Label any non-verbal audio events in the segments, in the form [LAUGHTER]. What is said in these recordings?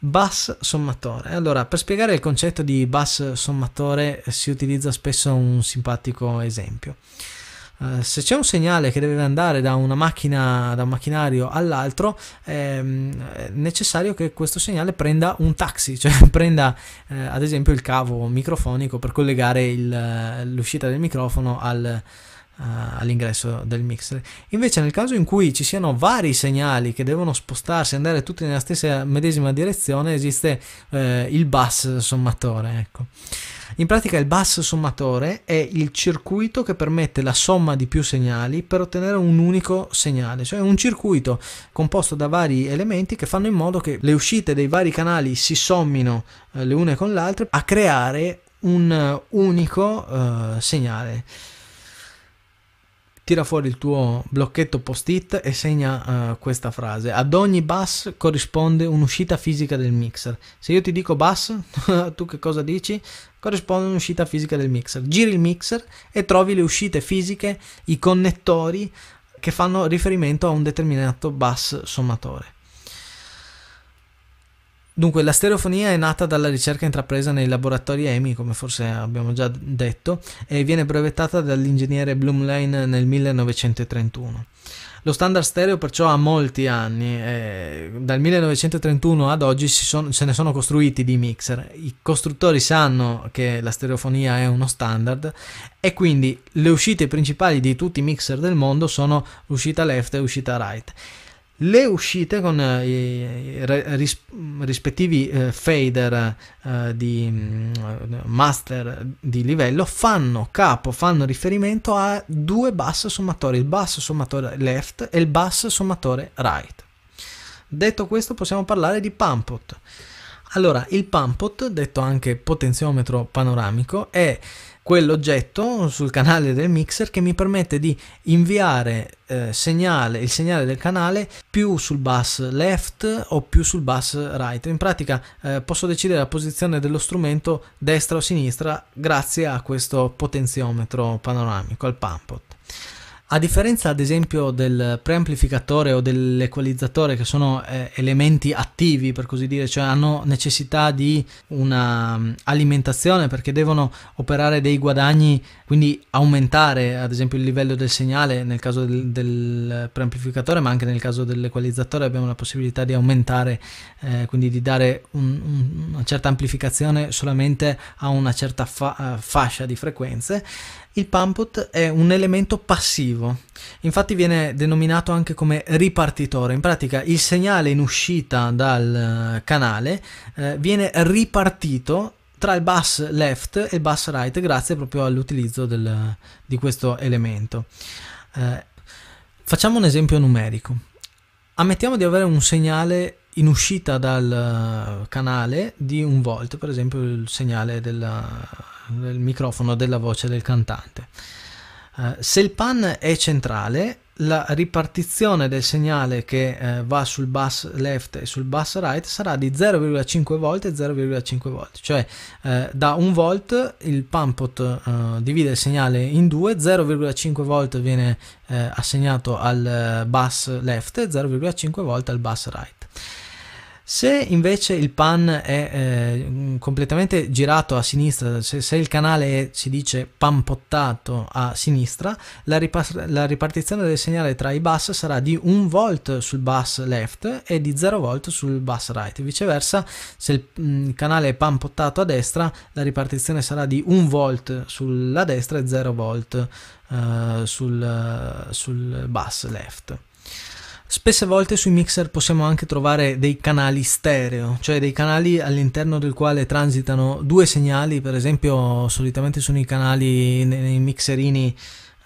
Bus sommatore. Allora, per spiegare il concetto di bus sommatore eh, si utilizza spesso un simpatico esempio. Uh, se c'è un segnale che deve andare da una macchina, da un macchinario all'altro, ehm, è necessario che questo segnale prenda un taxi, [LAUGHS] cioè prenda eh, ad esempio il cavo microfonico per collegare il, eh, l'uscita del microfono al, eh, all'ingresso del mixer. Invece nel caso in cui ci siano vari segnali che devono spostarsi, andare tutti nella stessa medesima direzione, esiste eh, il bus sommatore. Ecco. In pratica il bus sommatore è il circuito che permette la somma di più segnali per ottenere un unico segnale, cioè un circuito composto da vari elementi che fanno in modo che le uscite dei vari canali si sommino eh, le une con le altre a creare un eh, unico eh, segnale tira fuori il tuo blocchetto post-it e segna uh, questa frase. Ad ogni bus corrisponde un'uscita fisica del mixer. Se io ti dico bus, [LAUGHS] tu che cosa dici? Corrisponde un'uscita fisica del mixer. Giri il mixer e trovi le uscite fisiche, i connettori che fanno riferimento a un determinato bus sommatore. Dunque, la stereofonia è nata dalla ricerca intrapresa nei laboratori EMI, come forse abbiamo già detto, e viene brevettata dall'ingegnere Blumlein nel 1931. Lo standard stereo perciò ha molti anni, eh, dal 1931 ad oggi sono, se ne sono costruiti di mixer, i costruttori sanno che la stereofonia è uno standard e quindi le uscite principali di tutti i mixer del mondo sono uscita left e uscita right le uscite con eh, i rispettivi eh, fader eh, di mm, master di livello fanno capo, fanno riferimento a due bus sommatori, il bus sommatore left e il bus sommatore right. Detto questo possiamo parlare di pumpot. Allora, il pumpot, detto anche potenziometro panoramico, è quell'oggetto sul canale del mixer che mi permette di inviare eh, segnale, il segnale del canale più sul bus left o più sul bus right. In pratica eh, posso decidere la posizione dello strumento destra o sinistra grazie a questo potenziometro panoramico, al pampot. A differenza ad esempio del preamplificatore o dell'equalizzatore che sono eh, elementi attivi per così dire, cioè hanno necessità di una um, alimentazione perché devono operare dei guadagni quindi aumentare ad esempio il livello del segnale nel caso del, del preamplificatore, ma anche nel caso dell'equalizzatore abbiamo la possibilità di aumentare, eh, quindi di dare un, un, una certa amplificazione solamente a una certa fa eh, fascia di frequenze. Il pump out è un elemento passivo, infatti viene denominato anche come ripartitore, in pratica il segnale in uscita dal eh, canale eh, viene ripartito tra il bus left e il bus right grazie proprio all'utilizzo del, di questo elemento. Eh, facciamo un esempio numerico. Ammettiamo di avere un segnale in uscita dal eh, canale di un volt, per esempio il segnale della, del microfono della voce del cantante. Eh, se il pan è centrale la ripartizione del segnale che eh, va sul bus left e sul bus right sarà di 0,5 volt e 0,5 volt, cioè eh, da 1 volt il pump eh, divide il segnale in due, 0,5 volt viene eh, assegnato al eh, bus left e 0,5 volt al bus right. Se invece il pan è eh, completamente girato a sinistra, se, se, il canale è, si dice pampottato a sinistra, la, ripa- la, ripartizione del segnale tra i bus sarà di 1 volt sul bus left e di 0 volt sul bus right. Viceversa, se il mh, mm, canale è pampottato a destra, la ripartizione sarà di 1 volt sulla destra e 0 volt eh, sul, sul bus left. Spesse volte sui mixer possiamo anche trovare dei canali stereo, cioè dei canali all'interno del quale transitano due segnali, per esempio solitamente sono i canali nei mixerini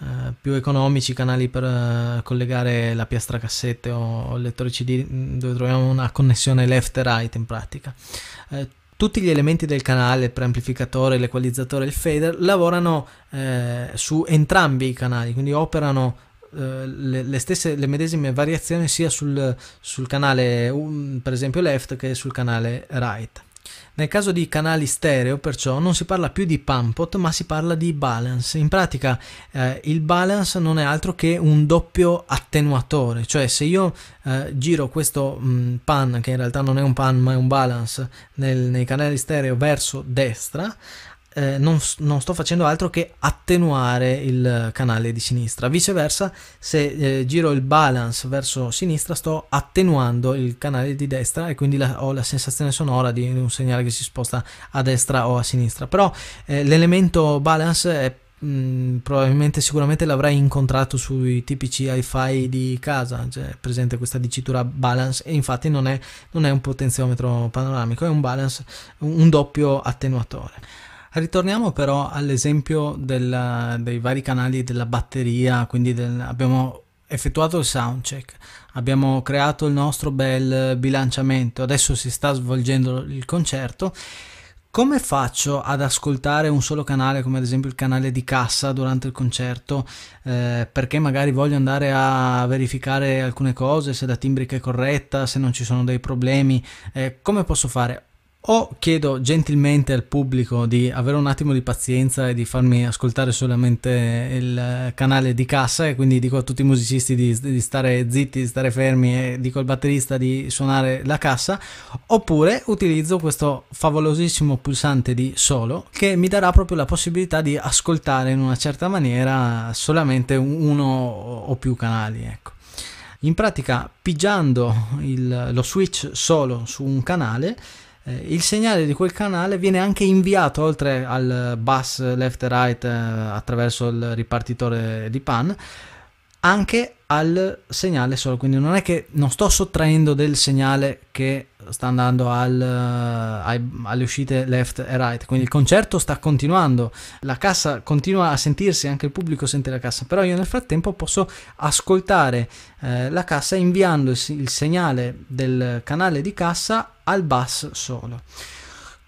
eh, più economici, canali per eh, collegare la piastra cassette o il lettore CD mm, dove troviamo una connessione left e right in pratica. Eh, tutti gli elementi del canale, il preamplificatore, l'equalizzatore e il fader, lavorano eh, su entrambi i canali, quindi operano eh, le, le, stesse, le medesime variazioni sia sul, sul canale um, per esempio left che sul canale right. Nel caso di canali stereo, perciò, non si parla più di pumpot, ma si parla di balance. In pratica, eh, il balance non è altro che un doppio attenuatore, cioè se io eh, giro questo mh, mm, pan, che in realtà non è un pan ma è un balance, nel, nei canali stereo verso destra, eh, non, non, sto facendo altro che attenuare il canale di sinistra. Viceversa, se eh, giro il balance verso sinistra, sto attenuando il canale di destra e quindi la, ho la sensazione sonora di un segnale che si sposta a destra o a sinistra. Però eh, l'elemento balance è mm, probabilmente sicuramente l'avrai incontrato sui tipici hi-fi di casa cioè è presente questa dicitura balance e infatti non è, non è un potenziometro panoramico è un balance un doppio attenuatore Ritorniamo però all'esempio del, dei vari canali della batteria, quindi del, abbiamo effettuato il soundcheck, abbiamo creato il nostro bel bilanciamento, adesso si sta svolgendo il concerto. Come faccio ad ascoltare un solo canale, come ad esempio il canale di cassa durante il concerto, eh, perché magari voglio andare a verificare alcune cose, se la timbrica è corretta, se non ci sono dei problemi? Eh, come posso fare? o chiedo gentilmente al pubblico di avere un attimo di pazienza e di farmi ascoltare solamente il canale di cassa e quindi dico a tutti i musicisti di, di stare zitti, di stare fermi e dico al batterista di suonare la cassa oppure utilizzo questo favolosissimo pulsante di solo che mi darà proprio la possibilità di ascoltare in una certa maniera solamente uno o più canali ecco. in pratica pigiando il, lo switch solo su un canale eh, il segnale di quel canale viene anche inviato oltre al bus left e right eh, attraverso il ripartitore di PAN anche al segnale solo, quindi non è che non sto sottraendo del segnale che sta andando al, eh, ai, alle uscite left e right, quindi il concerto sta continuando, la cassa continua a sentirsi, anche il pubblico sente la cassa, però io nel frattempo posso ascoltare eh, la cassa inviando il, il segnale del canale di cassa al bus solo.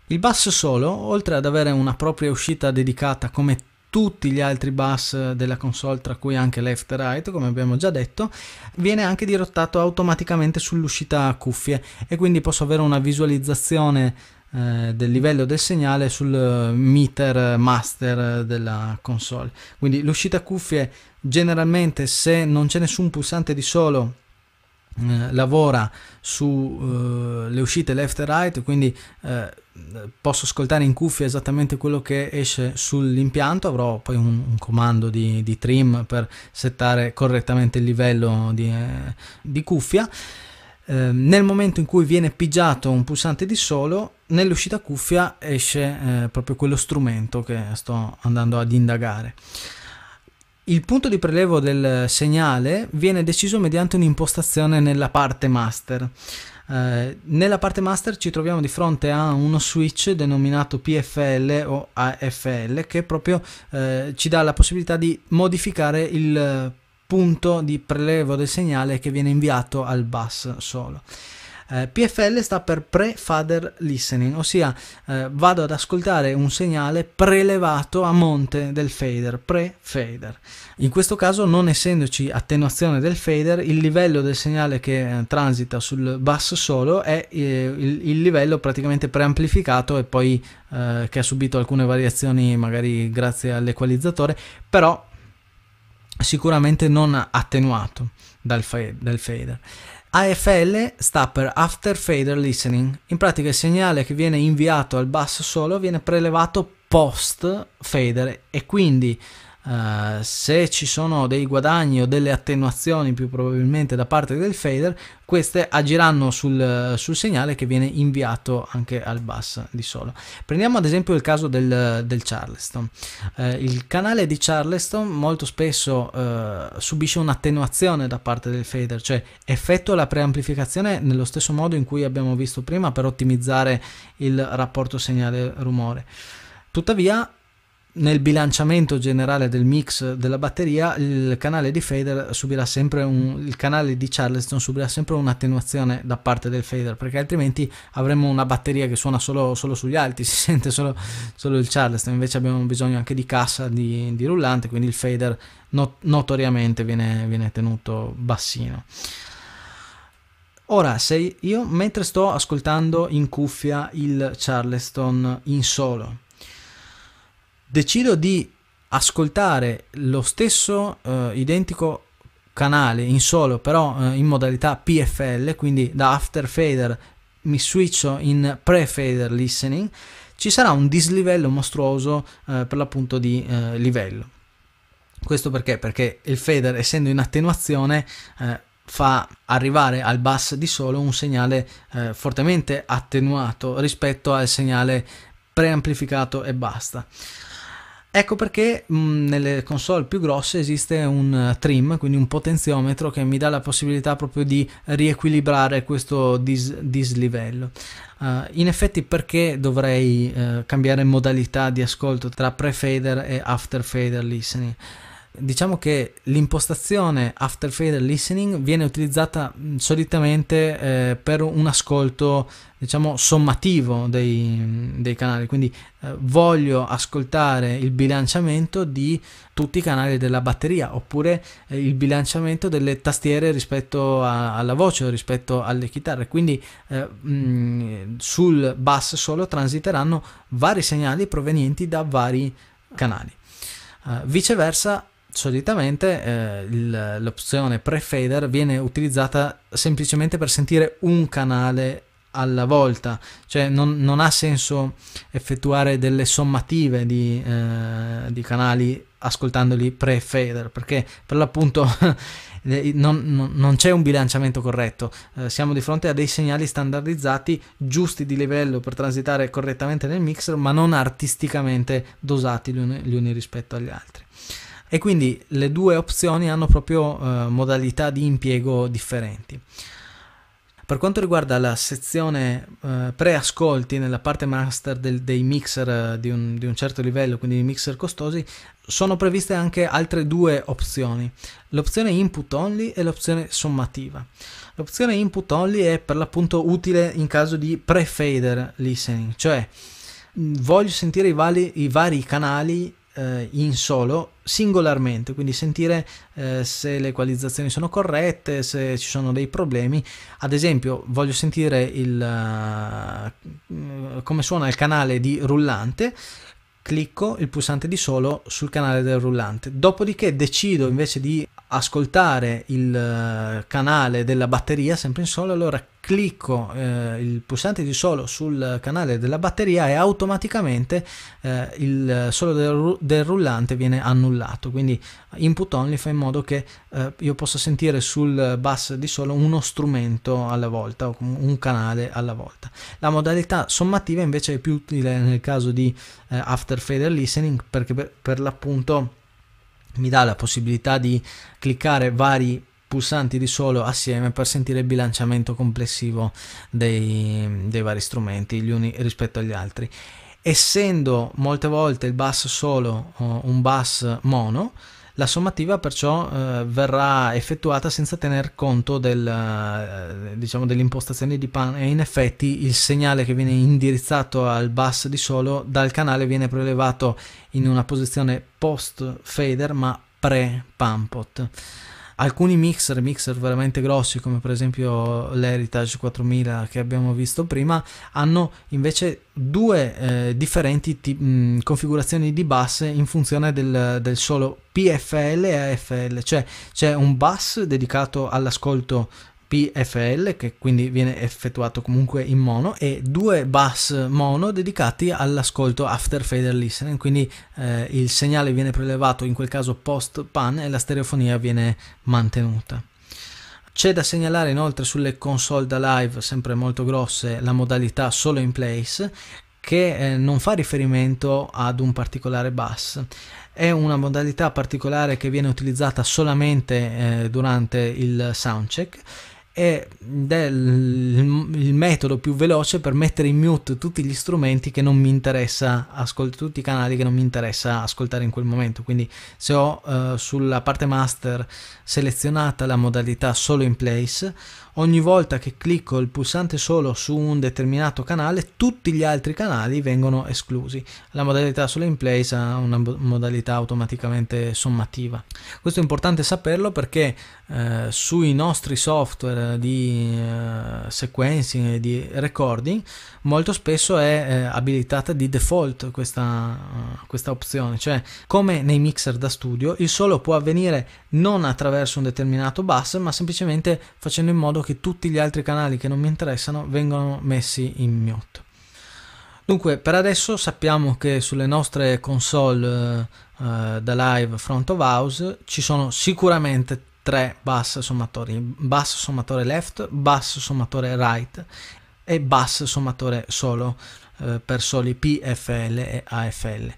Il bus solo, oltre ad avere una propria uscita dedicata come tutti gli altri bus della console, tra cui anche left e right, come abbiamo già detto, viene anche dirottato automaticamente sull'uscita cuffie e quindi posso avere una visualizzazione eh, del livello del segnale sul meter master della console. Quindi l'uscita cuffie generalmente se non c'è nessun pulsante di solo eh, lavora sulle eh, uscite left e right, quindi eh, posso ascoltare in cuffia esattamente quello che esce sull'impianto, avrò poi un, un comando di, di, trim per settare correttamente il livello di, eh, di cuffia. Ehm, nel momento in cui viene pigiato un pulsante di solo, nell'uscita cuffia esce eh, proprio quello strumento che sto andando ad indagare. Il punto di prelevo del segnale viene deciso mediante un'impostazione nella parte master. Eh, nella parte master ci troviamo di fronte a uno switch denominato PFL o AFL che proprio eh, ci dà la possibilità di modificare il punto di prelevo del segnale che viene inviato al bus solo. Eh, PFL sta per pre fader listening, ossia eh, vado ad ascoltare un segnale prelevato a monte del fader, pre-fader. In questo caso, non essendoci attenuazione del fader, il livello del segnale che eh, transita sul bus solo è eh, il, il, livello praticamente preamplificato e poi eh, che ha subito alcune variazioni magari grazie all'equalizzatore, però sicuramente non attenuato dal, fa- dal fader. AFL sta per After Fader Listening, in pratica il segnale che viene inviato al basso solo viene prelevato post fader e quindi Uh, se ci sono dei guadagni o delle attenuazioni più probabilmente da parte del fader, queste agiranno sul, sul segnale che viene inviato anche al bus di solo. Prendiamo ad esempio il caso del, del Charleston. Uh, il canale di Charleston molto spesso uh, subisce un'attenuazione da parte del fader, cioè effettua la preamplificazione nello stesso modo in cui abbiamo visto prima per ottimizzare il rapporto segnale-rumore. Tuttavia nel bilanciamento generale del mix della batteria il canale di fader subirà sempre un, il canale di Charleston subirà sempre un'attenuazione da parte del fader perché altrimenti avremmo una batteria che suona solo, solo sugli alti [LAUGHS] si sente solo, solo, il Charleston invece abbiamo bisogno anche di cassa di, di rullante quindi il fader not, notoriamente viene, viene tenuto bassino Ora, se io mentre sto ascoltando in cuffia il Charleston in solo decido di ascoltare lo stesso eh, identico canale in solo però eh, in modalità PFL quindi da after fader mi switcho in pre fader listening ci sarà un dislivello mostruoso eh, per l'appunto di eh, livello questo perché? Perché il fader essendo in attenuazione eh, fa arrivare al bass di solo un segnale eh, fortemente attenuato rispetto al segnale preamplificato e basta. Ecco perché mh, mm, nelle console più grosse esiste un eh, trim, quindi un potenziometro che mi dà la possibilità proprio di riequilibrare questo dis- dislivello. Uh, in effetti perché dovrei uh, cambiare modalità di ascolto tra pre-fader e after-fader listening? diciamo che l'impostazione after fader listening viene utilizzata solitamente eh, per un ascolto diciamo sommativo dei, dei canali quindi eh, voglio ascoltare il bilanciamento di tutti i canali della batteria oppure eh, il bilanciamento delle tastiere rispetto a, alla voce o rispetto alle chitarre quindi eh, mh, sul bass solo transiteranno vari segnali provenienti da vari canali eh, viceversa solitamente eh, l'opzione pre-fader viene utilizzata semplicemente per sentire un canale alla volta, cioè non, non ha senso effettuare delle sommative di, eh, di canali ascoltandoli pre-fader perché per l'appunto [LAUGHS] non, non, non, c'è un bilanciamento corretto, eh, siamo di fronte a dei segnali standardizzati giusti di livello per transitare correttamente nel mixer ma non artisticamente dosati gli uni, gli uni rispetto agli altri e quindi le due opzioni hanno proprio eh, modalità di impiego differenti. Per quanto riguarda la sezione eh, pre-ascolti nella parte master del, dei mixer eh, di, un, di un, certo livello, quindi i mixer costosi, sono previste anche altre due opzioni, l'opzione input only e l'opzione sommativa. L'opzione input only è per l'appunto utile in caso di pre-fader listening, cioè mm, voglio sentire i, vali, i vari canali eh, in solo singolarmente, quindi sentire eh, se le equalizzazioni sono corrette, se ci sono dei problemi. Ad esempio, voglio sentire il, uh, come suona il canale di rullante clicco il pulsante di solo sul canale del rullante. Dopodiché decido invece di ascoltare il eh, canale della batteria sempre in solo, allora clicco eh, il pulsante di solo sul canale della batteria e automaticamente eh, il solo del, del, rullante viene annullato quindi input only fa in modo che eh, io possa sentire sul bus di solo uno strumento alla volta o un canale alla volta la modalità sommativa invece è più utile nel caso di eh, after fader listening perché per, per l'appunto mi dà la possibilità di cliccare vari pulsanti di solo assieme per sentire il bilanciamento complessivo dei, dei vari strumenti gli uni rispetto agli altri essendo molte volte il bass solo eh, un bass mono la sommativa perciò eh, verrà effettuata senza tener conto del, eh, diciamo dell'impostazione di pan e in effetti il segnale che viene indirizzato al bass di solo dal canale viene prelevato in una posizione post fader ma pre pampot alcuni mixer, mixer veramente grossi come per esempio l'Heritage 4000 che abbiamo visto prima, hanno invece due eh, differenti t- mh, mm, configurazioni di bass in funzione del, del solo PFL e AFL, cioè c'è un bass dedicato all'ascolto PFL, che quindi viene effettuato comunque in mono, e due bus mono dedicati all'ascolto after fader listening, quindi eh, il segnale viene prelevato in quel caso post pan e la stereofonia viene mantenuta. C'è da segnalare inoltre sulle console da live, sempre molto grosse, la modalità solo in place, che eh, non fa riferimento ad un particolare bus. È una modalità particolare che viene utilizzata solamente eh, durante il soundcheck è il metodo più veloce per mettere in mute tutti gli strumenti che non mi interessa ascoltare, tutti i canali che non mi interessa ascoltare in quel momento. Quindi se ho eh, sulla parte master selezionata la modalità solo in place, ogni volta che clicco il pulsante solo su un determinato canale, tutti gli altri canali vengono esclusi. La modalità solo in place ha una modalità automaticamente sommativa. Questo è importante saperlo perché eh, sui nostri software di eh, sequencing e di recording, molto spesso è eh, abilitata di default questa, uh, questa opzione, cioè come nei mixer da studio il solo può avvenire non attraverso un determinato bus, ma semplicemente facendo in modo che tutti gli altri canali che non mi interessano vengano messi in mute. Dunque, per adesso sappiamo che sulle nostre console eh, eh da live front of house ci sono sicuramente 3 bus sommatori, bus sommatore left, bus sommatore right e bus sommatore solo eh, per soli PFL e AFL.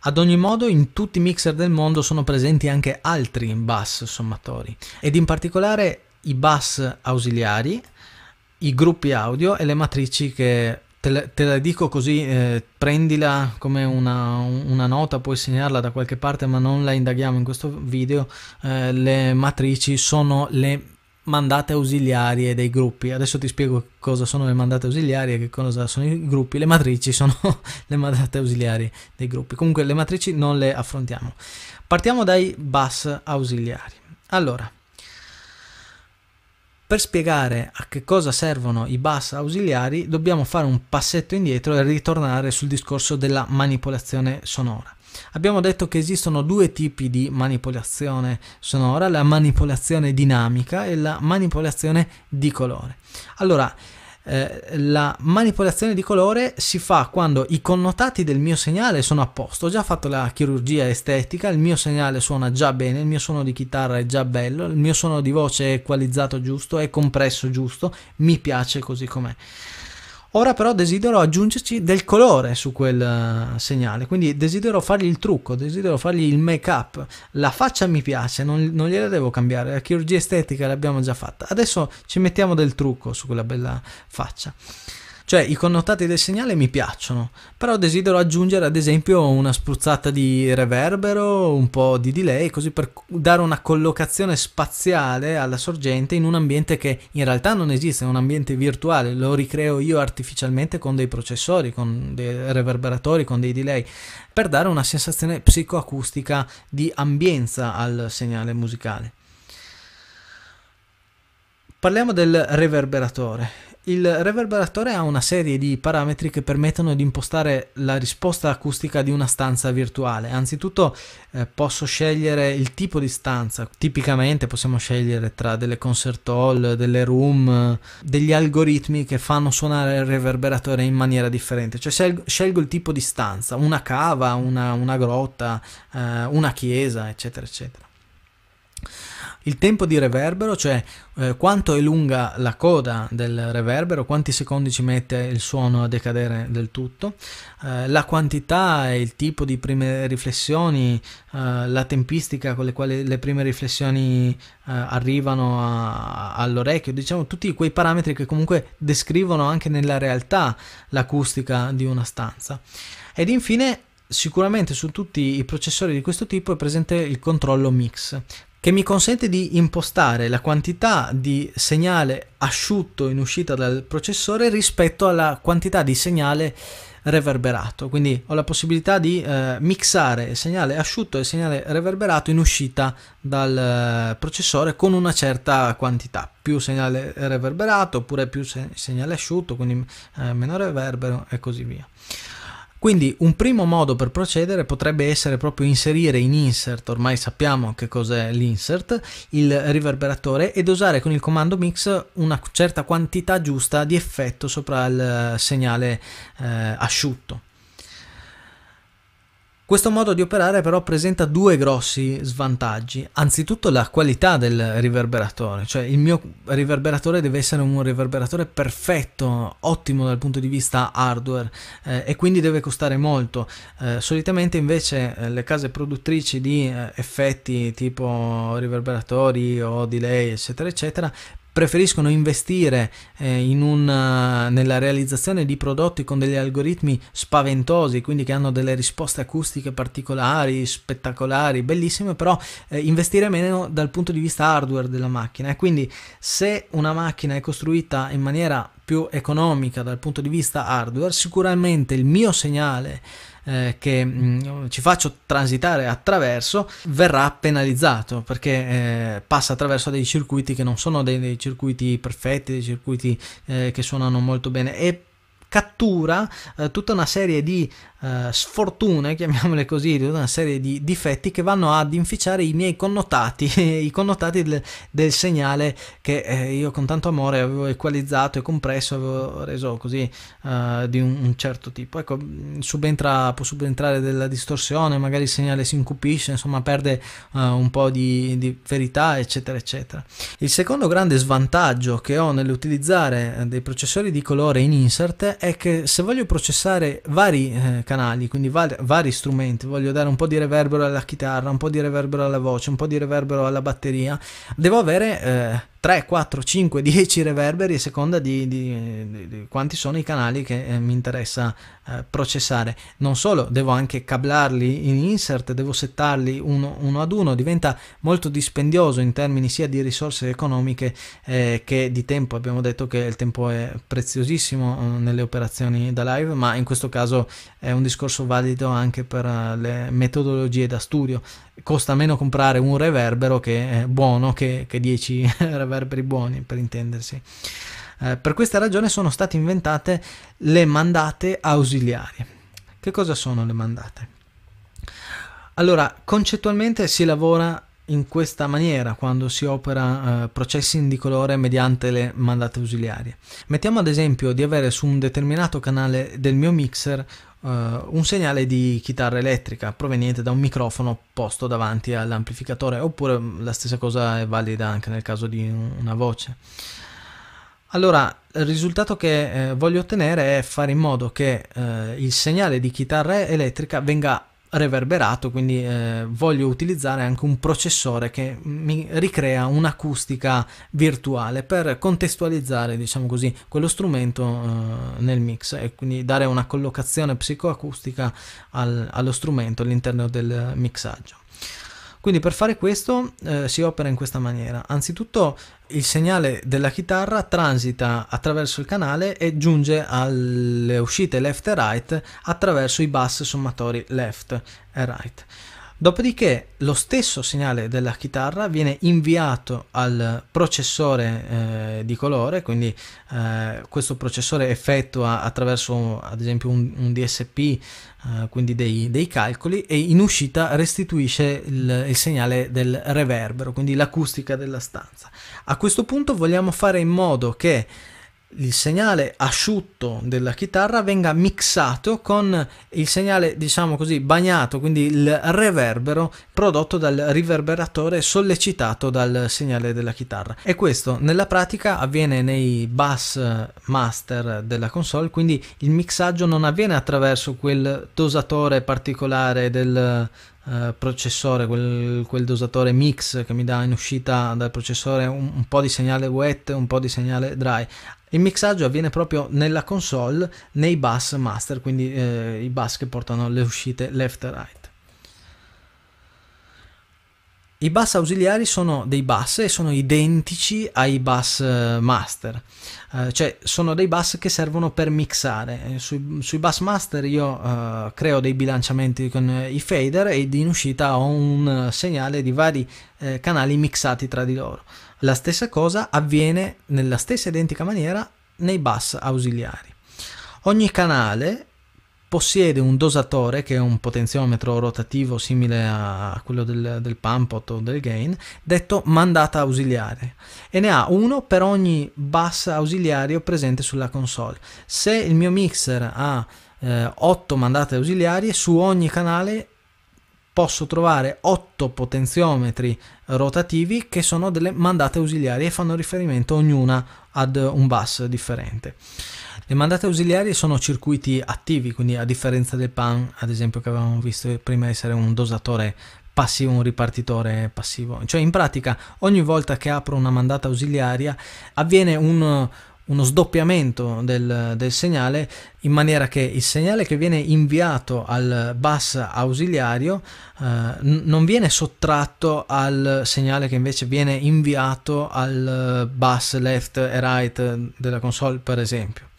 Ad ogni modo, in tutti i mixer del mondo sono presenti anche altri bass sommatori ed in particolare i bass ausiliari, i gruppi audio e le matrici che Te la, te la, dico così, eh, prendila come una, una, nota, puoi segnarla da qualche parte, ma non la indaghiamo in questo video. Eh, le matrici sono le mandate ausiliarie dei gruppi. Adesso ti spiego cosa sono le mandate ausiliarie, che cosa sono i gruppi. Le matrici sono [LAUGHS] le mandate ausiliarie dei gruppi. Comunque le matrici non le affrontiamo. Partiamo dai bus ausiliari. Allora, per spiegare a che cosa servono i bus ausiliari dobbiamo fare un passetto indietro e ritornare sul discorso della manipolazione sonora. Abbiamo detto che esistono due tipi di manipolazione sonora, la manipolazione dinamica e la manipolazione di colore. Allora, eh, la manipolazione di colore si fa quando i connotati del mio segnale sono a posto. Ho già fatto la chirurgia estetica, il mio segnale suona già bene, il mio suono di chitarra è già bello, il mio suono di voce è equalizzato giusto, è compresso giusto, mi piace così com'è. Ora però desidero aggiungerci del colore su quel eh, segnale, quindi desidero fargli il trucco, desidero fargli il make up, la faccia mi piace, non, non gliela devo cambiare, la chirurgia estetica l'abbiamo già fatta, adesso ci mettiamo del trucco su quella bella faccia. Cioè i connotati del segnale mi piacciono, però desidero aggiungere ad esempio una spruzzata di reverbero, un po' di delay, così per dare una collocazione spaziale alla sorgente in un ambiente che in realtà non esiste, è un ambiente virtuale, lo ricreo io artificialmente con dei processori, con dei reverberatori, con dei delay, per dare una sensazione psicoacustica di ambienza al segnale musicale. Parliamo del reverberatore. Il reverberatore ha una serie di parametri che permettono di impostare la risposta acustica di una stanza virtuale. Anzitutto eh, posso scegliere il tipo di stanza, tipicamente possiamo scegliere tra delle concert hall, delle room, degli algoritmi che fanno suonare il reverberatore in maniera differente, cioè scelgo, il tipo di stanza, una cava, una, una grotta, eh, una chiesa, eccetera, eccetera il tempo di reverbero, cioè eh, quanto è lunga la coda del reverbero, quanti secondi ci mette il suono a decadere del tutto, eh, la quantità e il tipo di prime riflessioni, eh, la tempistica con le quali le prime riflessioni eh, arrivano all'orecchio, diciamo tutti quei parametri che comunque descrivono anche nella realtà l'acustica di una stanza. Ed infine sicuramente su tutti i processori di questo tipo è presente il controllo mix che mi consente di impostare la quantità di segnale asciutto in uscita dal processore rispetto alla quantità di segnale reverberato. Quindi ho la possibilità di eh, mixare il segnale asciutto e il segnale reverberato in uscita dal eh, processore con una certa quantità. Più segnale reverberato oppure più se- segnale asciutto, quindi eh, meno reverbero e così via. Quindi un primo modo per procedere potrebbe essere proprio inserire in insert, ormai sappiamo che cos'è l'insert, il riverberatore ed usare con il comando mix una certa quantità giusta di effetto sopra il eh, segnale eh, asciutto. Questo modo di operare però presenta due grossi svantaggi. Anzitutto la qualità del riverberatore, cioè il mio riverberatore deve essere un riverberatore perfetto, ottimo dal punto di vista hardware eh, e quindi deve costare molto. Eh, solitamente invece eh, le case produttrici di eh, effetti tipo riverberatori o delay eccetera eccetera preferiscono investire eh, in una, eh, nella realizzazione di prodotti con degli algoritmi spaventosi, quindi che hanno delle risposte acustiche particolari, spettacolari, bellissime, però eh, investire meno dal punto di vista hardware della macchina. E quindi se una macchina è costruita in maniera più economica dal punto di vista hardware, sicuramente il mio segnale eh, che mh, mm, ci faccio transitare attraverso verrà penalizzato perché eh, passa attraverso dei circuiti che non sono dei, dei circuiti perfetti, dei circuiti eh, che suonano molto bene e cattura eh, tutta una serie di eh, sfortune, chiamiamole così, di una serie di difetti che vanno ad inficiare i miei connotati, [LAUGHS] i connotati del, del segnale che eh, io con tanto amore avevo equalizzato e compresso, avevo reso così eh, di un, un, certo tipo. Ecco, mm, subentra, può subentrare della distorsione, magari il segnale si incupisce, insomma perde eh, un po' di, di verità, eccetera, eccetera. Il secondo grande svantaggio che ho nell'utilizzare eh, dei processori di colore in insert è che se voglio processare vari eh, canali, quindi var- vari strumenti, voglio dare un po' di reverbero alla chitarra, un po' di reverbero alla voce, un po' di reverbero alla batteria, devo avere... Eh, 3, 4, 5, 10 reverberi a seconda di, di, di, di quanti sono i canali che eh, mi interessa eh, processare. Non solo, devo anche cablarli in insert, devo settarli uno, uno, ad uno, diventa molto dispendioso in termini sia di risorse economiche eh, che di tempo. Abbiamo detto che il tempo è preziosissimo eh, nelle operazioni da live, ma in questo caso è un discorso valido anche per eh, le metodologie da studio. Costa meno comprare un reverbero che è buono che 10 [LAUGHS] reverberi riverberi buoni, per intendersi. Eh, per questa ragione sono state inventate le mandate ausiliarie. Che cosa sono le mandate? Allora, concettualmente si lavora in questa maniera quando si opera eh, processing di colore mediante le mandate ausiliarie. Mettiamo ad esempio di avere su un determinato canale del mio mixer uh, un segnale di chitarra elettrica proveniente da un microfono posto davanti all'amplificatore, oppure mm, la stessa cosa è valida anche nel caso di una voce. Allora, il risultato che eh, voglio ottenere è fare in modo che eh, il segnale di chitarra elettrica venga reverberato, quindi eh, voglio utilizzare anche un processore che mi ricrea un'acustica virtuale per contestualizzare, diciamo così, quello strumento eh, nel mix e quindi dare una collocazione psicoacustica al, allo strumento all'interno del mixaggio. Quindi per fare questo eh, si opera in questa maniera. Anzitutto il segnale della chitarra transita attraverso il canale e giunge alle uscite left e right attraverso i bass sommatori left e right. Dopodiché lo stesso segnale della chitarra viene inviato al processore eh, di colore, quindi eh, questo processore effettua attraverso ad esempio un, un DSP, eh, quindi dei, dei, calcoli, e in uscita restituisce il, il segnale del reverbero, quindi l'acustica della stanza. A questo punto vogliamo fare in modo che il segnale asciutto della chitarra venga mixato con il segnale diciamo così bagnato quindi il reverbero prodotto dal riverberatore sollecitato dal segnale della chitarra e questo nella pratica avviene nei bass master della console quindi il mixaggio non avviene attraverso quel dosatore particolare del Uh, processore, quel, quel, dosatore mix che mi dà in uscita dal processore un, un, po' di segnale wet, un po' di segnale dry. Il mixaggio avviene proprio nella console, nei bus master, quindi eh, i bus che portano le uscite left e right. I bus ausiliari sono dei bus e sono identici ai bus eh, master, eh, cioè sono dei bus che servono per mixare. Eh, sui, sui bus master io eh, creo dei bilanciamenti con eh, i fader ed in uscita ho un segnale di vari eh, canali mixati tra di loro. La stessa cosa avviene nella stessa identica maniera nei bus ausiliari. Ogni canale Possiede un dosatore che è un potenziometro rotativo simile a quello del, del Pampot o del Gain, detto mandata ausiliare, e ne ha uno per ogni bus ausiliario presente sulla console. Se il mio mixer ha eh, 8 mandate ausiliarie, su ogni canale posso trovare 8 potenziometri rotativi che sono delle mandate ausiliarie e fanno riferimento ognuna ad un bus differente. Le mandate ausiliarie sono circuiti attivi, quindi a differenza del PAN, ad esempio, che avevamo visto prima essere un dosatore passivo, un ripartitore passivo. Cioè in pratica ogni volta che apro una mandata ausiliaria avviene un, uno sdoppiamento del, del, segnale in maniera che il segnale che viene inviato al bus ausiliario eh, non viene sottratto al segnale che invece viene inviato al bus left e right della console per esempio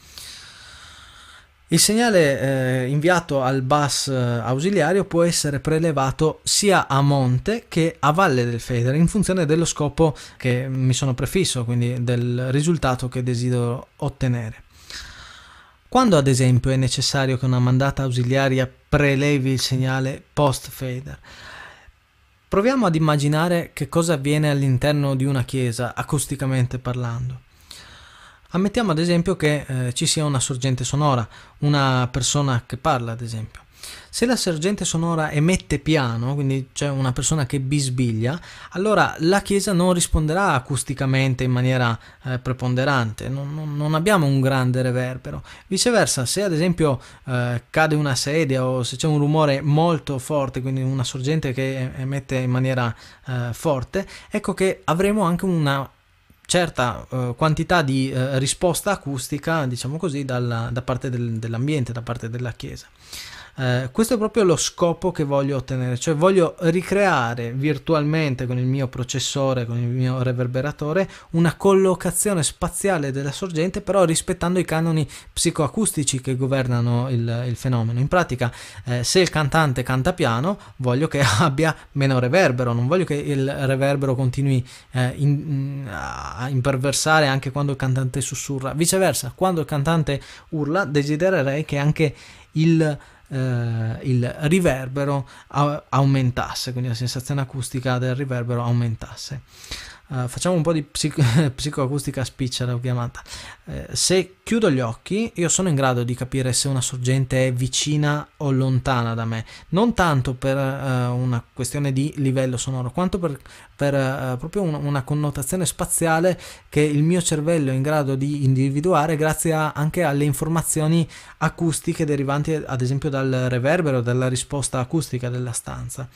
il segnale eh, inviato al bus eh, ausiliario può essere prelevato sia a monte che a valle del fader in funzione dello scopo che mi sono prefisso, quindi del risultato che desidero ottenere. Quando ad esempio è necessario che una mandata ausiliaria prelevi il segnale post fader? Proviamo ad immaginare che cosa avviene all'interno di una chiesa, acusticamente parlando. Ammettiamo ad esempio che eh, ci sia una sorgente sonora, una persona che parla ad esempio. Se la sorgente sonora emette piano, quindi c'è una persona che bisbiglia, allora la chiesa non risponderà acusticamente in maniera eh, preponderante, non, non, non, abbiamo un grande reverbero. Viceversa, se ad esempio eh, cade una sedia o se c'è un rumore molto forte, quindi una sorgente che eh, emette in maniera eh, forte, ecco che avremo anche una certa eh, quantità di eh, risposta acustica, diciamo così, dalla, da parte del, dell'ambiente, da parte della Chiesa. Eh, questo è proprio lo scopo che voglio ottenere, cioè voglio ricreare virtualmente con il mio processore, con il mio reverberatore, una collocazione spaziale della sorgente, però rispettando i canoni psicoacustici che governano il, il fenomeno. In pratica, eh, se il cantante canta piano, voglio che [LAUGHS] abbia meno reverbero, non voglio che il reverbero continui eh, in, a imperversare anche quando il cantante sussurra. Viceversa, quando il cantante urla, desidererei che anche il eh, il riverbero a- aumentasse, quindi la sensazione acustica del riverbero aumentasse. Uh, facciamo un po' di psico- [LAUGHS] psicoacustica spiccia, l'ho chiamata. Eh, se chiudo gli occhi, io sono in grado di capire se una sorgente è vicina o lontana da me, non tanto per uh, una questione di livello sonoro, quanto per per eh, proprio un, una connotazione spaziale che il mio cervello è in grado di individuare grazie a, anche alle informazioni acustiche derivanti ad esempio dal reverbero, dalla risposta acustica della stanza.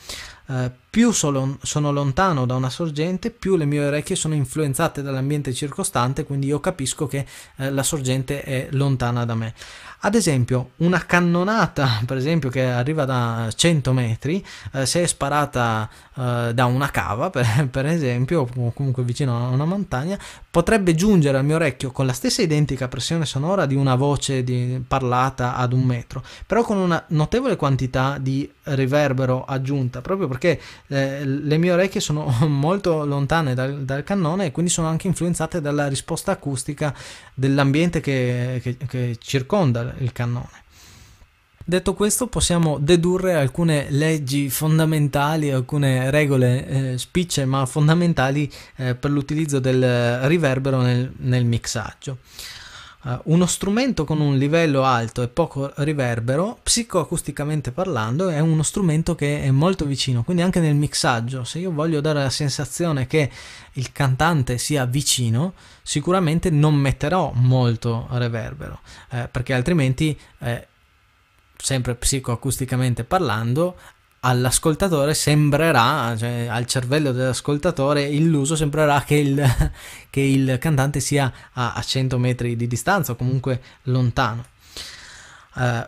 Eh, più sono, sono lontano da una sorgente, più le mie orecchie sono influenzate dall'ambiente circostante, quindi io capisco che eh, la sorgente è lontana da me. Ad esempio, una cannonata, [LAUGHS] per esempio, che arriva da 100 metri, eh, se è sparata eh, da una cava, [LAUGHS] per, per, esempio, o comunque vicino a una montagna, potrebbe giungere al mio orecchio con la stessa identica pressione sonora di una voce di, parlata ad un metro, però con una notevole quantità di riverbero aggiunta, proprio perché eh, le mie orecchie sono [LAUGHS] molto lontane dal, dal, cannone e quindi sono anche influenzate dalla risposta acustica dell'ambiente che, che, che circonda il cannone. Detto questo, possiamo dedurre alcune leggi fondamentali, alcune regole eh, spicce ma fondamentali eh, per l'utilizzo del riverbero nel, nel mixaggio. Uh, uno strumento con un livello alto e poco riverbero, psicoacusticamente parlando, è uno strumento che è molto vicino, quindi anche nel mixaggio, se io voglio dare la sensazione che il cantante sia vicino, sicuramente non metterò molto riverbero, eh, perché altrimenti eh, sempre psicoacusticamente parlando, all'ascoltatore sembrerà, cioè al cervello dell'ascoltatore illuso, sembrerà che il, [LAUGHS] che il cantante sia a, a, 100 metri di distanza o comunque lontano. Uh,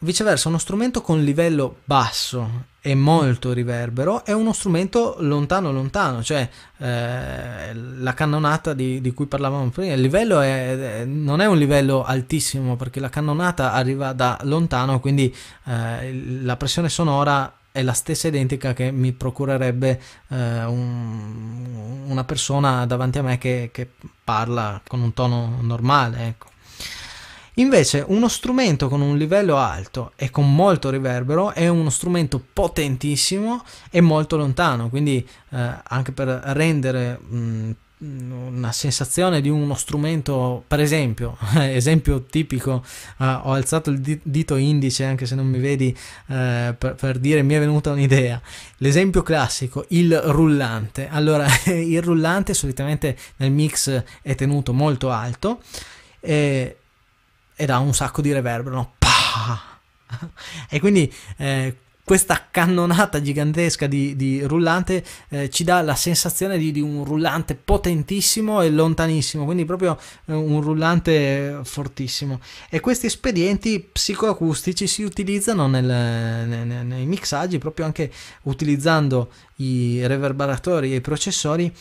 Viceversa, uno strumento con livello basso e molto riverbero è uno strumento lontano lontano, cioè eh, la cannonata di, di, cui parlavamo prima, il livello è, non è un livello altissimo perché la cannonata arriva da lontano, quindi eh, la pressione sonora è la stessa identica che mi procurerebbe eh, un, una persona davanti a me che, che parla con un tono normale. Ecco. Invece uno strumento con un livello alto e con molto riverbero è uno strumento potentissimo e molto lontano, quindi eh, anche per rendere mh, mm, una sensazione di uno strumento, per esempio, [LAUGHS] esempio tipico, uh, ho alzato il dito indice anche se non mi vedi uh, per, per, dire mi è venuta un'idea. L'esempio classico, il rullante. Allora, [LAUGHS] il rullante solitamente nel mix è tenuto molto alto. Eh, ed ha un sacco di reverbero, no? [LAUGHS] e quindi eh, questa cannonata gigantesca di, di rullante eh, ci dà la sensazione di, di, un rullante potentissimo e lontanissimo, quindi proprio eh, un rullante fortissimo. E questi espedienti psicoacustici si utilizzano nel, nel, nei mixaggi proprio anche utilizzando i reverberatori e i processori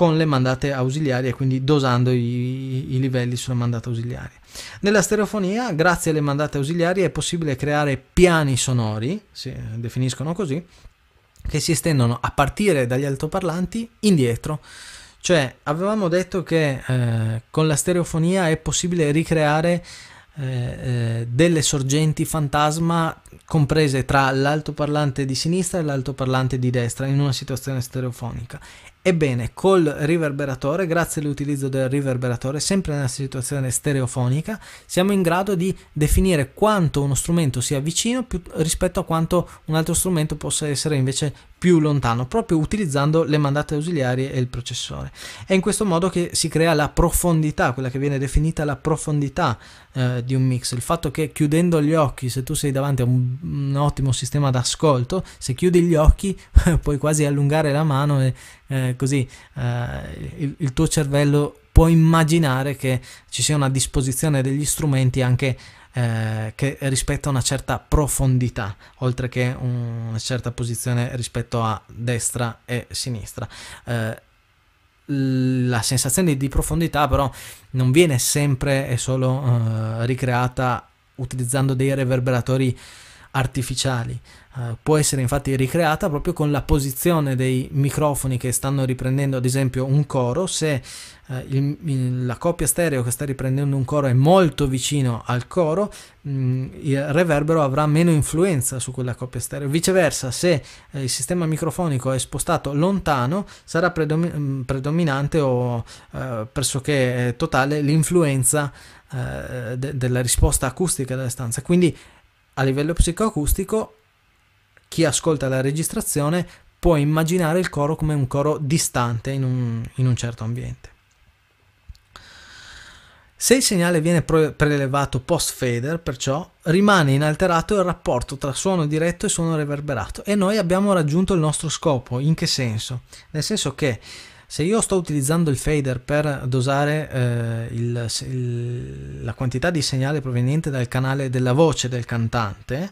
con le mandate ausiliarie, quindi dosando i, i livelli sulle mandate ausiliarie. Nella stereofonia, grazie alle mandate ausiliarie, è possibile creare piani sonori, si definiscono così, che si estendono a partire dagli altoparlanti indietro. Cioè, avevamo detto che eh, con la stereofonia è possibile ricreare eh, eh delle sorgenti fantasma comprese tra l'altoparlante di sinistra e l'altoparlante di destra in una situazione stereofonica Ebbene, col riverberatore, grazie all'utilizzo del riverberatore, sempre nella situazione stereofonica, siamo in grado di definire quanto uno strumento sia vicino più, rispetto a quanto un altro strumento possa essere invece più lontano, proprio utilizzando le mandate ausiliarie e il processore. È in questo modo che si crea la profondità, quella che viene definita la profondità eh, di un mix, il fatto che chiudendo gli occhi, se tu sei davanti a un, un ottimo sistema d'ascolto, se chiudi gli occhi [LAUGHS] puoi quasi allungare la mano e eh, così eh, il, il tuo cervello può immaginare che ci sia una disposizione degli strumenti anche eh, che rispetta una certa profondità, oltre che una certa posizione rispetto a destra e sinistra. Eh, la sensazione di profondità però non viene sempre e solo eh, ricreata utilizzando dei reverberatori artificiali, eh, può essere infatti ricreata proprio con la posizione dei microfoni che stanno riprendendo ad esempio un coro, se uh, il, il, la coppia stereo che sta riprendendo un coro è molto vicino al coro, mh, mm, il reverbero avrà meno influenza su quella coppia stereo, viceversa se eh, il sistema microfonico è spostato lontano sarà predom- mm, predominante o eh, pressoché eh, totale l'influenza eh, de- della risposta acustica della stanza, quindi a livello psicoacustico chi ascolta la registrazione può immaginare il coro come un coro distante in un, in un certo ambiente. Se il segnale viene prelevato post fader, perciò rimane inalterato il rapporto tra suono diretto e suono reverberato e noi abbiamo raggiunto il nostro scopo. In che senso? Nel senso che se io sto utilizzando il fader per dosare eh, il, il, la quantità di segnale proveniente dal canale della voce del cantante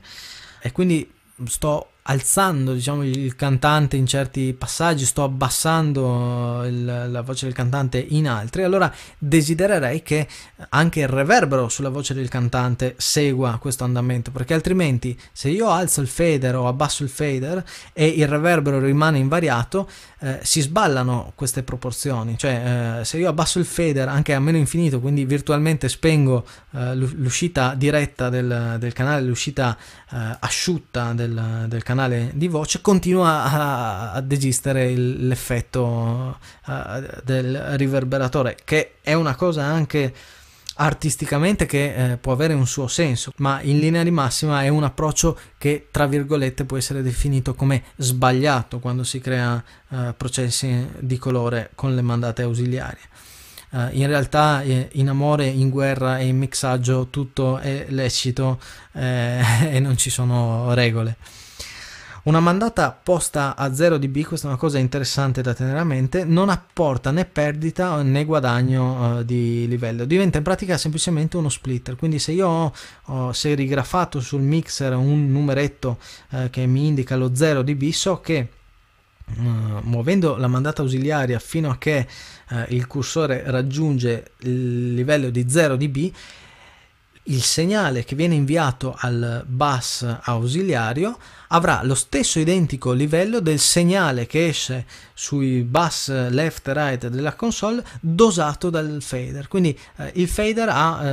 e quindi sto alzando diciamo, il cantante in certi passaggi, sto abbassando eh, il, la voce del cantante in altri, allora desidererei che anche il reverbero sulla voce del cantante segua questo andamento, perché altrimenti se io alzo il fader o abbasso il fader e il reverbero rimane invariato, eh, si sballano queste proporzioni, cioè eh, se io abbasso il fader anche a meno infinito, quindi virtualmente spengo eh, l'uscita diretta del, del, canale, l'uscita eh, asciutta del, del, canale di voce, continua a, ad esistere il, l'effetto eh, del riverberatore, che è una cosa anche artisticamente che eh, può avere un suo senso, ma in linea di massima è un approccio che tra virgolette può essere definito come sbagliato quando si crea eh, processi di colore con le mandate ausiliarie. Uh, in realtà eh, in amore, in guerra e in mixaggio tutto è lecito eh, [LAUGHS] e non ci sono regole. Una mandata posta a 0 dB, questa è una cosa interessante da tenere a mente, non apporta né perdita né guadagno eh, di livello, diventa in pratica semplicemente uno splitter, quindi se io ho, ho se rigraffato sul mixer un numeretto eh, che mi indica lo 0 dB, so che Uh, muovendo la mandata ausiliaria fino a che uh, il cursore raggiunge il livello di 0 dB il segnale che viene inviato al bus ausiliario avrà lo stesso identico livello del segnale che esce sui bus left e right della console dosato dal fader. Quindi eh, il fader ha,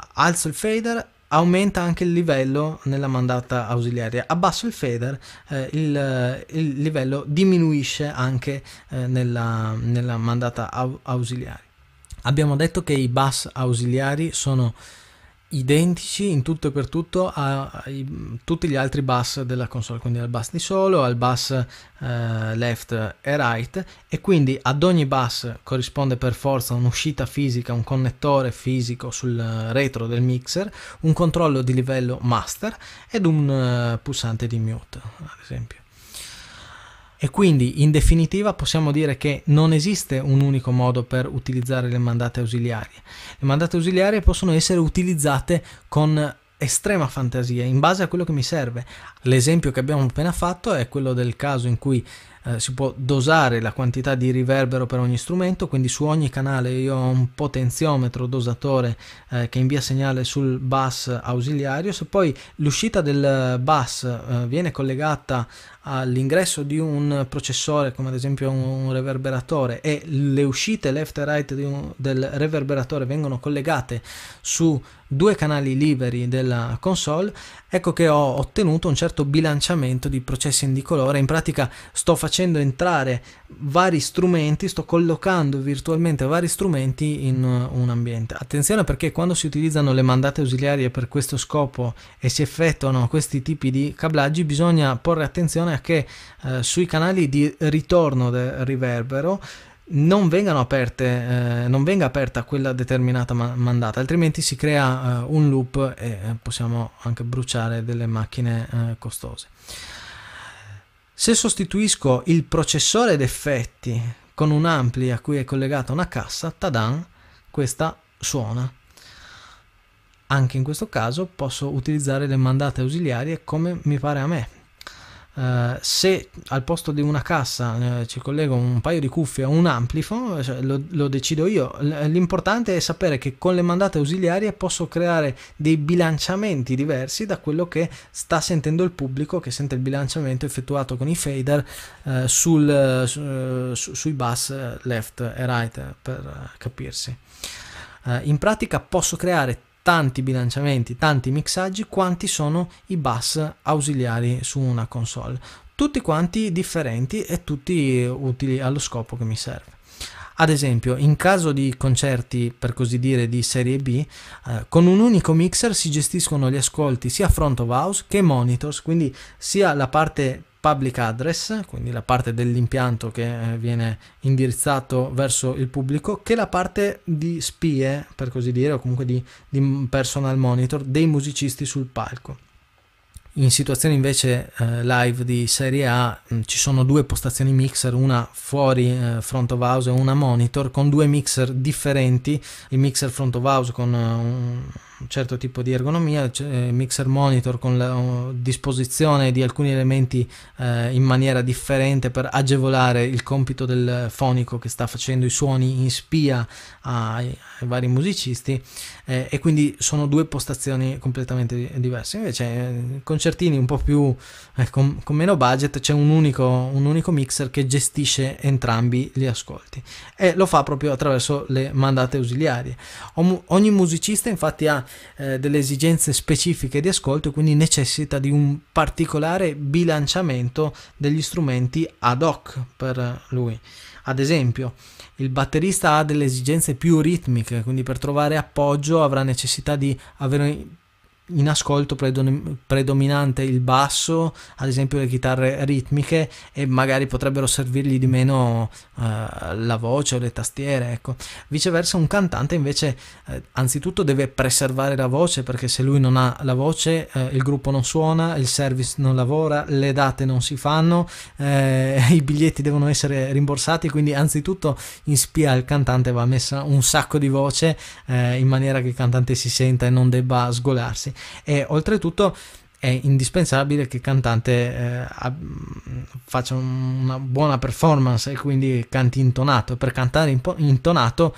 eh, alzo il fader aumenta anche il livello nella mandata ausiliaria. Abbasso il fader, eh, il, eh, il, livello diminuisce anche eh, nella, nella, mandata au- ausiliaria. Abbiamo detto che i bus ausiliari sono identici in tutto e per tutto a, a, a, tutti gli altri bus della console, quindi al bus di solo, al bus eh, left e right e quindi ad ogni bus corrisponde per forza un'uscita fisica, un connettore fisico sul eh, retro del mixer, un controllo di livello master ed un uh, pulsante di mute, ad esempio. E quindi in definitiva possiamo dire che non esiste un unico modo per utilizzare le mandate ausiliarie. Le mandate ausiliarie possono essere utilizzate con estrema fantasia in base a quello che mi serve. L'esempio che abbiamo appena fatto è quello del caso in cui eh, si può dosare la quantità di riverbero per ogni strumento, quindi su ogni canale io ho un potenziometro dosatore eh, che invia segnale sul bus ausiliario, se poi l'uscita del bus eh, viene collegata all'ingresso di un processore come ad esempio un reverberatore e le uscite left e right un, del reverberatore vengono collegate su due canali liberi della console, ecco che ho ottenuto un certo bilanciamento di processing di colore, in pratica sto facendo facendo entrare vari strumenti, sto collocando virtualmente vari strumenti in eh, un ambiente. Attenzione perché quando si utilizzano le mandate ausiliarie per questo scopo e si effettuano questi tipi di cablaggi, bisogna porre attenzione a che eh, sui canali di ritorno del riverbero non, vengano aperte, eh, non venga aperta quella determinata ma mandata, altrimenti si crea eh, un loop e eh, possiamo anche bruciare delle macchine eh, costose. Se sostituisco il processore d'effetti con un ampli a cui è collegata una cassa, tadan, questa suona. Anche in questo caso posso utilizzare le mandate ausiliarie come mi pare a me, eh, se al posto di una cassa eh, ci collego un paio di cuffie o un amplifon, cioè, lo, lo, decido io. l'importante è sapere che con le mandate ausiliarie posso creare dei bilanciamenti diversi da quello che sta sentendo il pubblico, che sente il bilanciamento effettuato con i fader eh, sul, eh, eh, su, sui bus left e right, per capirsi. in pratica posso creare tanti bilanciamenti, tanti mixaggi, quanti sono i bus ausiliari su una console. Tutti quanti differenti e tutti utili allo scopo che mi serve. Ad esempio, in caso di concerti, per così dire, di serie B, eh, con un unico mixer si gestiscono gli ascolti sia front of house che monitors, quindi sia la parte public address, quindi la parte dell'impianto che eh, viene indirizzato verso il pubblico, che la parte di spie, per così dire, o comunque di, di personal monitor dei musicisti sul palco. In situazioni invece eh, live di serie A mh, mm, ci sono due postazioni mixer, una fuori eh, front of house e una monitor, con due mixer differenti, il mixer front of house con eh, un un certo tipo di ergonomia, eh, mixer monitor con la disposizione di alcuni elementi eh, in maniera differente per agevolare il compito del fonico che sta facendo i suoni in spia ai, ai vari musicisti eh, e quindi sono due postazioni completamente diverse. Invece eh, concertini un po' più eh, con, con, meno budget c'è un unico, un unico mixer che gestisce entrambi gli ascolti e lo fa proprio attraverso le mandate ausiliarie. Ogni musicista infatti ha eh, delle esigenze specifiche di ascolto e quindi necessita di un particolare bilanciamento degli strumenti ad hoc per lui. Ad esempio, il batterista ha delle esigenze più ritmiche, quindi per trovare appoggio avrà necessità di avere in ascolto predominante il basso, ad esempio le chitarre ritmiche e magari potrebbero servirgli di meno eh, la voce o le tastiere, ecco. Viceversa un cantante invece eh, anzitutto deve preservare la voce perché se lui non ha la voce eh, il gruppo non suona, il service non lavora, le date non si fanno, eh, [LAUGHS] i biglietti devono essere rimborsati, quindi anzitutto in spia al cantante va messa un sacco di voce eh, in maniera che il cantante si senta e non debba sgolarsi e oltretutto è indispensabile che il cantante eh, faccia una buona performance e quindi canti intonato. Per cantare intonato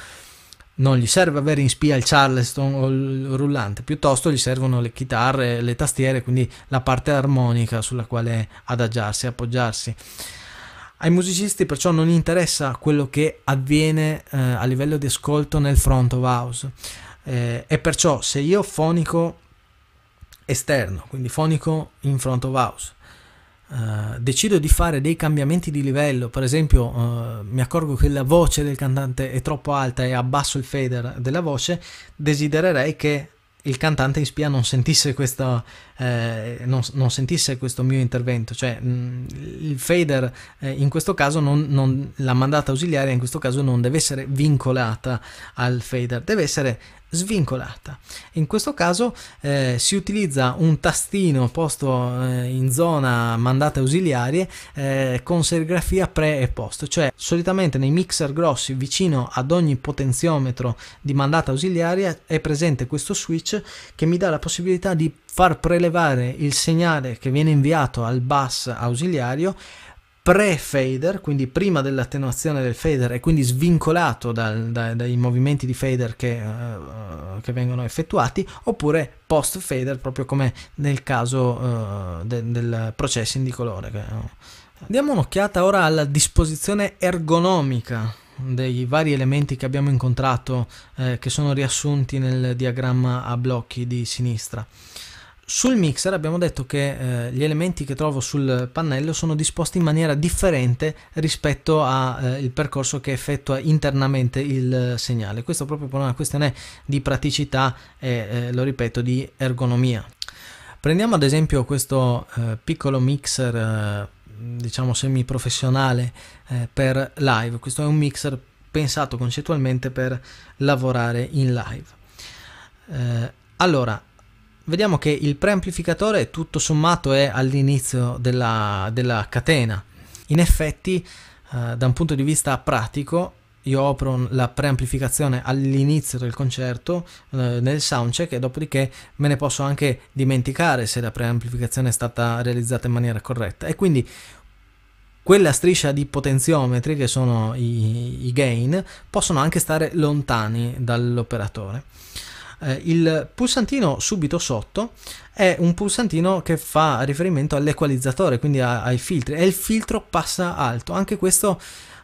non gli serve avere in spia il charleston o il rullante, piuttosto gli servono le chitarre, le tastiere, quindi la parte armonica sulla quale adagiarsi, appoggiarsi. Ai musicisti perciò non interessa quello che avviene eh, a livello di ascolto nel front of house eh, e perciò se io fonico esterno, quindi fonico in front of house. Uh, decido di fare dei cambiamenti di livello, per esempio uh, mi accorgo che la voce del cantante è troppo alta e abbasso il fader della voce, desidererei che il cantante in spia non sentisse questo, eh, non, non sentisse questo mio intervento, cioè mh, mm, il fader eh, in questo caso non, non, la mandata ausiliaria in questo caso non deve essere vincolata al fader, deve essere svincolata. In questo caso eh, si utilizza un tastino posto eh, in zona mandate ausiliarie eh, con serigrafia pre e post, cioè solitamente nei mixer grossi vicino ad ogni potenziometro di mandata ausiliaria è presente questo switch che mi dà la possibilità di far prelevare il segnale che viene inviato al bus ausiliario pre-fader, quindi prima dell'attenuazione del fader e quindi svincolato dal, dai, dai, movimenti di fader che, uh, che vengono effettuati, oppure post-fader, proprio come nel caso uh, de, del processing di colore. Diamo un'occhiata ora alla disposizione ergonomica dei vari elementi che abbiamo incontrato eh, che sono riassunti nel diagramma a blocchi di sinistra. Sul mixer abbiamo detto che eh, gli elementi che trovo sul pannello sono disposti in maniera differente rispetto al eh, percorso che effettua internamente il eh, segnale. Questo proprio per una questione di praticità e, eh, lo ripeto, di ergonomia. Prendiamo ad esempio questo eh, piccolo mixer, eh, diciamo semi professionale per live. Questo è un mixer pensato concettualmente per lavorare in live. allora, vediamo che il preamplificatore tutto sommato è all'inizio della, della catena. In effetti, eh, da un punto di vista pratico, io apro la preamplificazione all'inizio del concerto eh, nel soundcheck e dopodiché me ne posso anche dimenticare se la preamplificazione è stata realizzata in maniera corretta e quindi quella striscia di potenziometri che sono i, i gain possono anche stare lontani dall'operatore eh, il pulsantino subito sotto è un pulsantino che fa riferimento all'equalizzatore, quindi a, ai filtri, e il filtro passa alto. Anche questo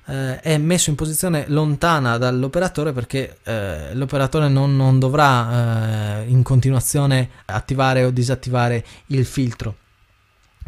eh, è messo in posizione lontana dall'operatore perché eh, l'operatore non, non dovrà eh, in continuazione attivare o disattivare il filtro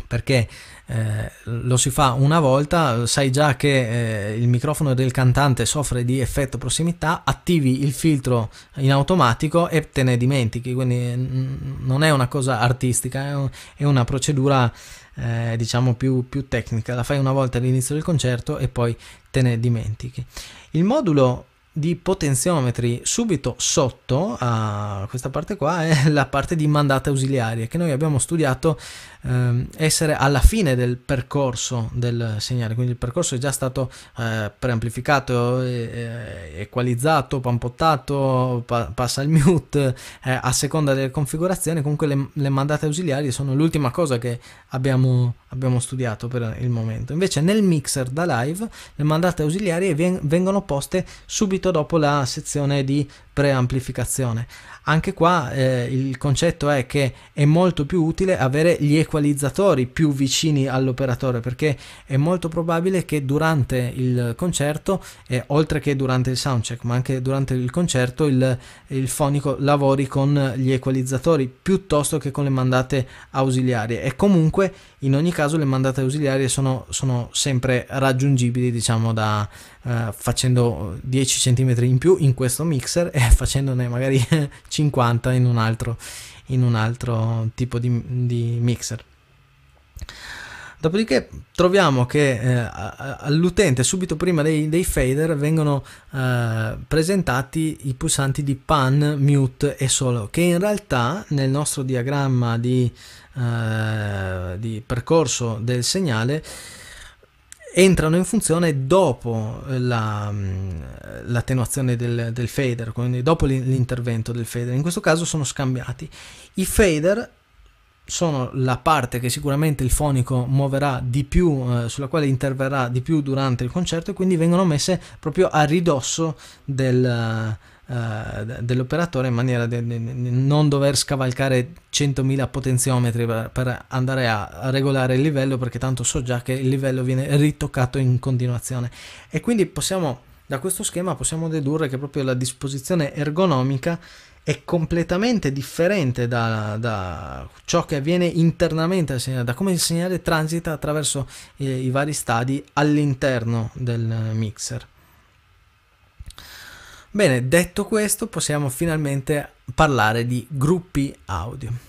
perché eh, lo si fa una volta, sai già che eh, il microfono del cantante soffre di effetto prossimità, attivi il filtro in automatico e te ne dimentichi, quindi n- mm, non è una cosa artistica, è, un- è una procedura eh, diciamo più, più tecnica, la fai una volta all'inizio del concerto e poi te ne dimentichi. Il modulo di potenziometri subito sotto a questa parte qua è [LAUGHS] la parte di mandate ausiliarie che noi abbiamo studiato eh, essere alla fine del percorso del segnale quindi il percorso è già stato eh, preamplificato eh, eh equalizzato pampottato pa passa il mute eh, a seconda delle configurazioni comunque le, le mandate ausiliarie sono l'ultima cosa che abbiamo, abbiamo studiato per il momento invece nel mixer da live le mandate ausiliarie vengono poste subito dopo la sezione di preamplificazione. Anche qua eh, il concetto è che è molto più utile avere gli equalizzatori più vicini all'operatore perché è molto probabile che durante il concerto, eh, oltre che durante il soundcheck, ma anche durante il concerto, il, il fonico lavori con gli equalizzatori piuttosto che con le mandate ausiliarie e comunque in ogni caso le mandate ausiliarie sono, sono sempre raggiungibili diciamo da eh, facendo 10 cm in più in questo mixer [LAUGHS] facendone magari 50 [LAUGHS] in un altro, in un altro tipo di, di mixer. Dopodiché troviamo che eh, all'utente subito prima dei, dei fader vengono eh, presentati i pulsanti di pan, mute e solo, che in realtà nel nostro diagramma di, eh, di percorso del segnale entrano in funzione dopo la, mm, l'attenuazione del, del, fader, quindi dopo l'intervento del fader. In questo caso sono scambiati. I fader sono la parte che sicuramente il fonico muoverà di più, eh, sulla quale interverrà di più durante il concerto e quindi vengono messe proprio a ridosso del eh, dell'operatore in maniera da non dover scavalcare 100.000 potenziometri per, per andare a, regolare il livello perché tanto so già che il livello viene ritoccato in continuazione e quindi possiamo da questo schema possiamo dedurre che proprio la disposizione ergonomica è completamente differente da, da, ciò che avviene internamente al segnale, da come il segnale transita attraverso eh, i vari stadi all'interno del mixer. Bene, detto questo, possiamo finalmente parlare di gruppi audio.